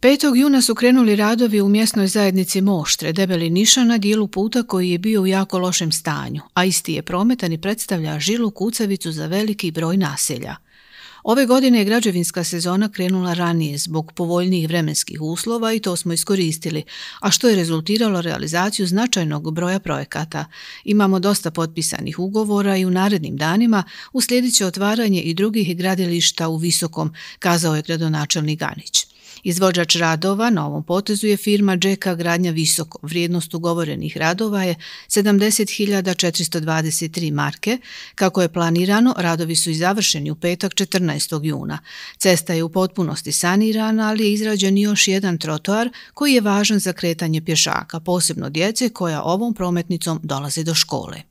5. juna su krenuli radovi u mjesnoj zajednici Moštre, debeli nišan na dijelu puta koji je bio u jako lošem stanju, a isti je prometan i predstavlja žilu kucavicu za veliki broj naselja. Ove godine je građevinska sezona krenula ranije zbog povoljnijih vremenskih uslova i to smo iskoristili, a što je rezultiralo realizaciju značajnog broja projekata. Imamo dosta potpisanih ugovora i u narednim danima uslijedit će otvaranje i drugih gradilišta u Visokom, kazao je gradonačelnik Ganić. Izvođač radova na ovom potezu je firma Džeka Gradnja Visoko. Vrijednost ugovorenih radova je 70.423 marke. Kako je planirano, radovi su i završeni u petak 14. juna. Cesta je u potpunosti sanirana, ali je izrađen još jedan trotoar koji je važan za kretanje pješaka, posebno djece koja ovom prometnicom dolaze do škole.